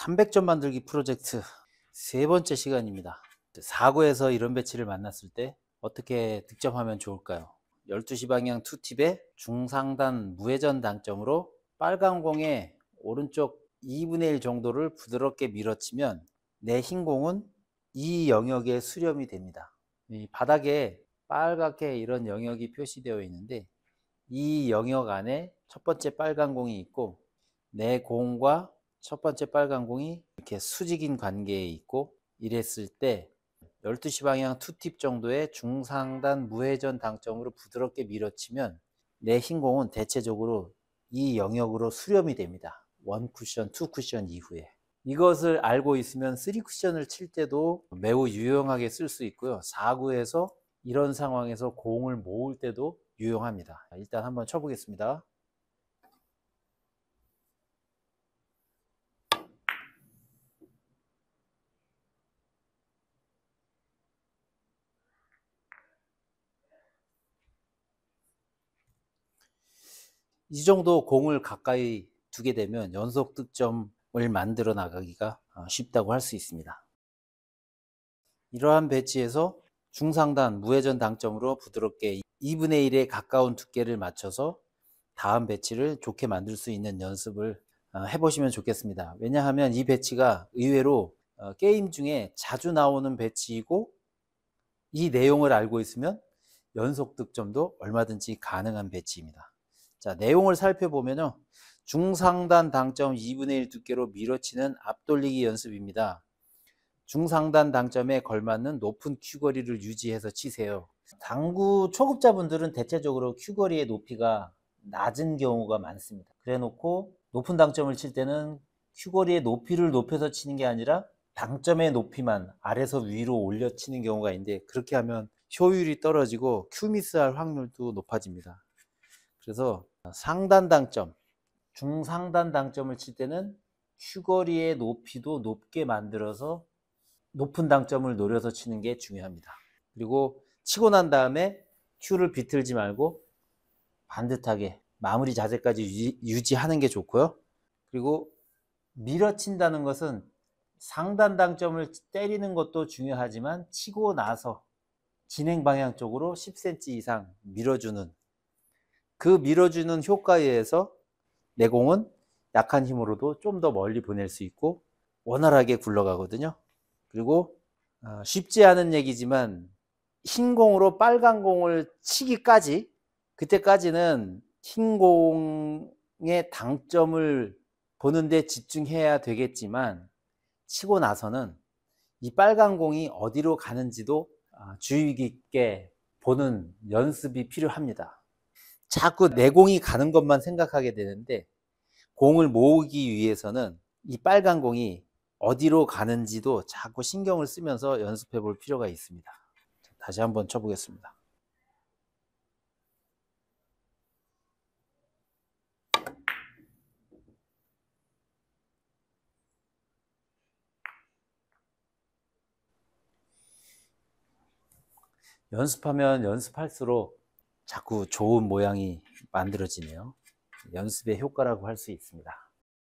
300점 만들기 프로젝트 세 번째 시간입니다. 사고에서 이런 배치를 만났을 때 어떻게 득점하면 좋을까요? 12시 방향 투팁의 중상단 무회전 당점으로 빨간 공의 오른쪽 2분의 1 정도를 부드럽게 밀어치면 내 흰 공은 이 영역에 수렴이 됩니다. 이 바닥에 빨갛게 이런 영역이 표시되어 있는데 이 영역 안에 첫 번째 빨간 공이 있고 내 공과 첫 번째 빨간 공이 이렇게 수직인 관계에 있고 이랬을 때 12시 방향 투팁 정도의 중상단 무회전 당점으로 부드럽게 밀어치면 내 흰공은 대체적으로 이 영역으로 수렴이 됩니다. 1 쿠션, 2 쿠션 이후에. 이것을 알고 있으면 3 쿠션을 칠 때도 매우 유용하게 쓸 수 있고요. 4구에서 이런 상황에서 공을 모을 때도 유용합니다. 일단 한번 쳐보겠습니다. 이 정도 공을 가까이 두게 되면 연속 득점을 만들어 나가기가 어, 쉽다고 할 수 있습니다. 이러한 배치에서 중상단 무회전 당점으로 부드럽게 2분의 1에 가까운 두께를 맞춰서 다음 배치를 좋게 만들 수 있는 연습을 어, 해보시면 좋겠습니다. 왜냐하면 이 배치가 의외로 어, 게임 중에 자주 나오는 배치이고 이 내용을 알고 있으면 연속 득점도 얼마든지 가능한 배치입니다. 자, 내용을 살펴보면 중상단 당점 2분의 1 두께로 밀어치는 앞돌리기 연습입니다. 중상단 당점에 걸맞는 높은 큐거리를 유지해서 치세요. 당구 초급자분들은 대체적으로 큐거리의 높이가 낮은 경우가 많습니다. 그래 놓고 높은 당점을 칠 때는 큐거리의 높이를 높여서 치는 게 아니라 당점의 높이만 아래서 위로 올려 치는 경우가 있는데 그렇게 하면 효율이 떨어지고 큐미스할 확률도 높아집니다. 그래서 상단 당점, 중상단 당점을 칠 때는 휴거리의 높이도 높게 만들어서 높은 당점을 노려서 치는 게 중요합니다. 그리고 치고 난 다음에 큐를 비틀지 말고 반듯하게 마무리 자세까지 유지하는 게 좋고요. 그리고 밀어친다는 것은 상단 당점을 때리는 것도 중요하지만 치고 나서 진행 방향 쪽으로 10cm 이상 밀어주는 그 밀어주는 효과에 의해서 내 공은 약한 힘으로도 좀 더 멀리 보낼 수 있고 원활하게 굴러가거든요. 그리고 어, 쉽지 않은 얘기지만 흰 공으로 빨간 공을 치기까지 그때까지는 흰 공의 당점을 보는데 집중해야 되겠지만 치고 나서는 이 빨간 공이 어디로 가는지도 아, 주의 깊게 보는 연습이 필요합니다. 자꾸 내 공이 가는 것만 생각하게 되는데 공을 모으기 위해서는 이 빨간 공이 어디로 가는지도 자꾸 신경을 쓰면서 연습해 볼 필요가 있습니다. 다시 한번 쳐보겠습니다. 연습하면 연습할수록 자꾸 좋은 모양이 만들어지네요. 연습의 효과라고 할 수 있습니다.